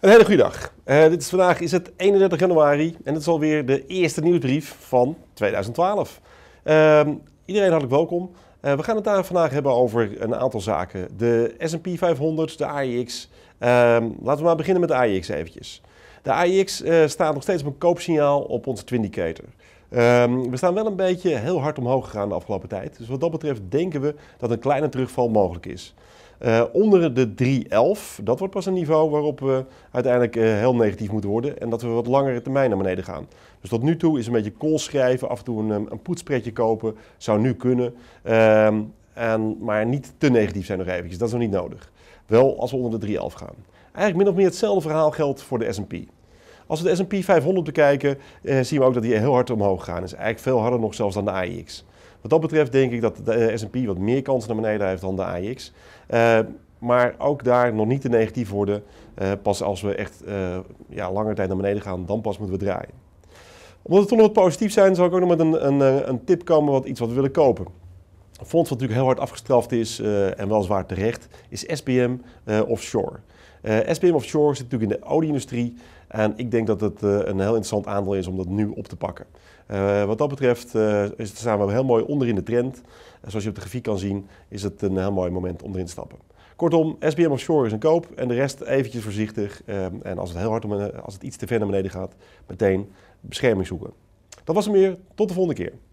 Een hele goede dag. Eh, dit is vandaag is het 31 januari en het is alweer de eerste nieuwsbrief van 2012. Ehm, iedereen hartelijk welkom. Eh, we gaan het daar vandaag hebben over een aantal zaken. De S&P 500, de AIX. Ehm, laten we maar beginnen met de AIX eventjes. De AIX eh, staat nog steeds op een koopsignaal op onze Twindicator. Um, ehm, we staan wel een beetje heel hard omhoog gegaan de afgelopen tijd. Dus wat dat betreft denken we dat een kleine terugval mogelijk is. Eh, onder de 3,11, dat wordt pas een niveau waarop we uiteindelijk eh, heel negatief moeten worden en dat we wat langere termijn naar beneden gaan. Dus tot nu toe is een beetje kool schrijven, af en toe een, ehm, een poetspretje kopen, zou nu kunnen. Ehm, en, maar niet te negatief zijn nog eventjes, dat is nog niet nodig. Wel als we onder de 3,11 gaan. Eigenlijk min of meer hetzelfde verhaal geldt voor de S&P. Als we de S&P 500 bekijken, eh, zien we ook dat die heel hard omhoog gaan. is eigenlijk veel harder nog zelfs dan de AIX. Wat dat betreft denk ik dat de eh, S&P wat meer kansen naar beneden heeft dan de AIX. Eh, maar ook daar nog niet te negatief worden. Eh, pas als we echt uh, ja, langer tijd naar beneden gaan, dan pas moeten we draaien. Omdat we toch nog wat positief zijn, zal ik ook nog met een, een, een tip komen, wat, iets wat we willen kopen. Een fonds wat natuurlijk heel hard afgestraft is, en weliswaar terecht, is SBM Offshore. Uh, eh, SBM Offshore zit natuurlijk in de audio-industrie. En ik denk dat het eh, een heel interessant aandeel is om dat nu op te pakken. Eh, wat dat betreft is het, staan we heel mooi onderin de trend. En zoals je op de grafiek kan zien, is het een heel mooi moment om erin te stappen. Kortom, SBM Offshore is een koop en de rest eventjes voorzichtig. en als het, heel hard om, als het iets te ver naar beneden gaat, meteen bescherming zoeken. Dat was hem weer. Tot de volgende keer.